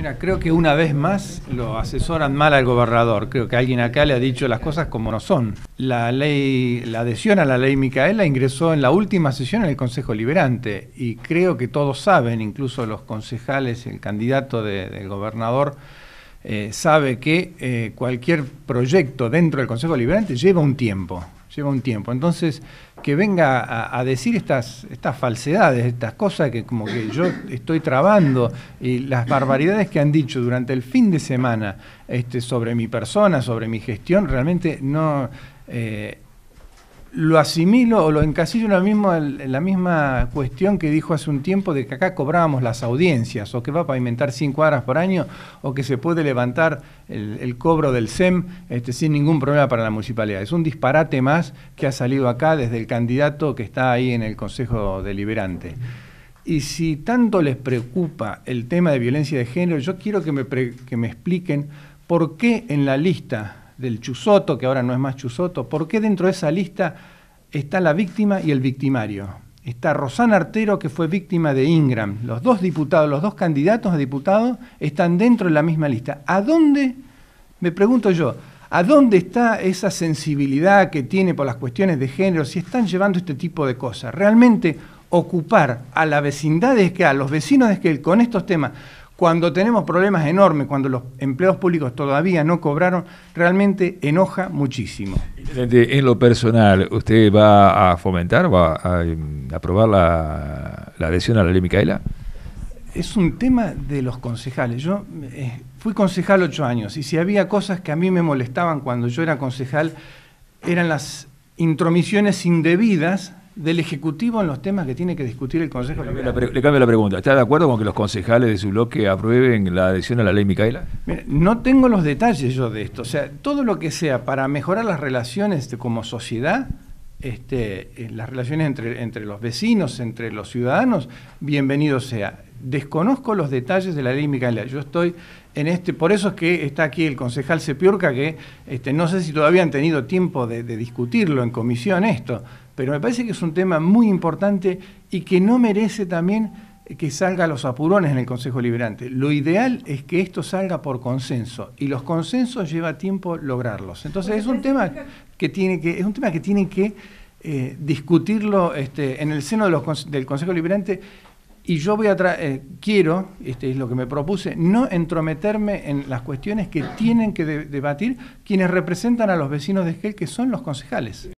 Mira, creo que una vez más lo asesoran mal al gobernador. Creo que alguien acá le ha dicho las cosas como no son. La ley, la adhesión a la ley Micaela ingresó en la última sesión en el Consejo Liberante y creo que todos saben, incluso los concejales, el candidato de, del gobernador eh, sabe que eh, cualquier proyecto dentro del Consejo Liberante lleva un tiempo lleva un tiempo. Entonces, que venga a, decir estas, estas falsedades, estas cosas que como que yo estoy trabando, y las barbaridades que han dicho durante el fin de semana este, sobre mi persona, sobre mi gestión, realmente no... Eh, lo asimilo o lo encasillo en la, misma, la misma cuestión que dijo hace un tiempo de que acá cobrábamos las audiencias, o que va a pavimentar cinco horas por año, o que se puede levantar el, cobro del SEM este, sin ningún problema para la municipalidad. Es un disparate más que ha salido acá desde el candidato que está ahí en el Consejo Deliberante. Y si tanto les preocupa el tema de violencia de género, yo quiero que me, que me expliquen por qué en la lista del Chusoto, que ahora no es más Chusoto, ¿por qué dentro de esa lista está la víctima y el victimario? Está Rosana Artero, que fue víctima de Ingram. Los dos diputados, los dos candidatos a diputados están dentro de la misma lista. ¿A dónde, me pregunto yo, a dónde está esa sensibilidad que tiene por las cuestiones de género si están llevando este tipo de cosas? Realmente ocupar a la vecindad de que a los vecinos de que con estos temas cuando tenemos problemas enormes, cuando los empleos públicos todavía no cobraron, realmente enoja muchísimo. En lo personal, ¿usted va a fomentar, va a em, aprobar la, adhesión a la ley Micaela? Es un tema de los concejales. Yo eh, fui concejal ocho años y si había cosas que a mí me molestaban cuando yo era concejal, eran las intromisiones indebidas del Ejecutivo en los temas que tiene que discutir el Consejo. Le cambio, la, pregunta. ¿Está de acuerdo con que los concejales de su bloque aprueben la adhesión a la ley Micaela? no tengo los detalles yo de esto. O sea, todo lo que sea para mejorar las relaciones como sociedad, este, eh, las relaciones entre, entre los vecinos, entre los ciudadanos, bienvenido sea desconozco los detalles de la ley Micaela. Yo estoy en este, por eso es que está aquí el concejal Sepiorca, que este, no sé si todavía han tenido tiempo de, discutirlo en comisión esto, pero me parece que es un tema muy importante y que no merece también que salga los apurones en el Consejo Liberante. Lo ideal es que esto salga por consenso y los consensos lleva tiempo lograrlos. Entonces es un tema que tiene que es un tema que tienen que eh, discutirlo este, en el seno del Consejo Liberante y yo voy a eh, quiero, este es lo que me propuse, no entrometerme en las cuestiones que tienen que debatir quienes representan a los vecinos de Esquel, que son los concejales.